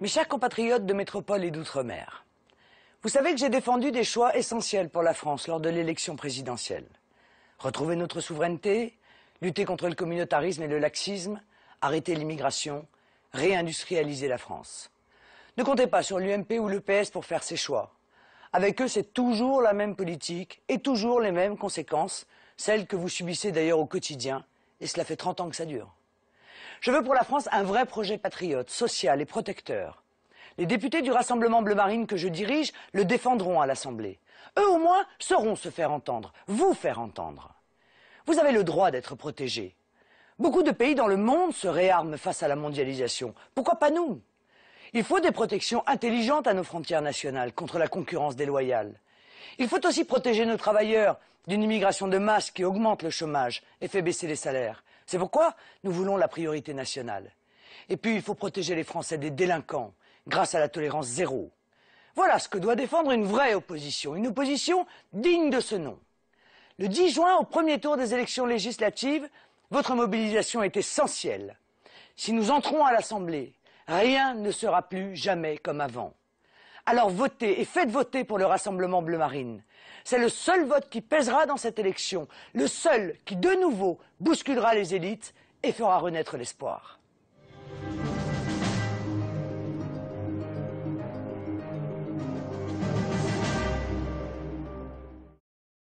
Mes chers compatriotes de métropole et d'outre-mer, vous savez que j'ai défendu des choix essentiels pour la France lors de l'élection présidentielle. Retrouver notre souveraineté, lutter contre le communautarisme et le laxisme, arrêter l'immigration, réindustrialiser la France. Ne comptez pas sur l'UMP ou l'EPS pour faire ces choix. Avec eux, c'est toujours la même politique et toujours les mêmes conséquences, celles que vous subissez d'ailleurs au quotidien, et cela fait 30 ans que ça dure. Je veux pour la France un vrai projet patriote, social et protecteur. Les députés du Rassemblement Bleu Marine que je dirige le défendront à l'Assemblée. Eux au moins sauront se faire entendre, vous faire entendre. Vous avez le droit d'être protégés. Beaucoup de pays dans le monde se réarment face à la mondialisation. Pourquoi pas nous Il faut des protections intelligentes à nos frontières nationales contre la concurrence déloyale. Il faut aussi protéger nos travailleurs d'une immigration de masse qui augmente le chômage et fait baisser les salaires. C'est pourquoi nous voulons la priorité nationale. Et puis, il faut protéger les Français des délinquants grâce à la tolérance zéro. Voilà ce que doit défendre une vraie opposition, une opposition digne de ce nom. Le 10 juin, au premier tour des élections législatives, votre mobilisation est essentielle. Si nous entrons à l'Assemblée, rien ne sera plus jamais comme avant. Alors votez et faites voter pour le Rassemblement bleu marine. C'est le seul vote qui pèsera dans cette élection, le seul qui de nouveau bousculera les élites et fera renaître l'espoir.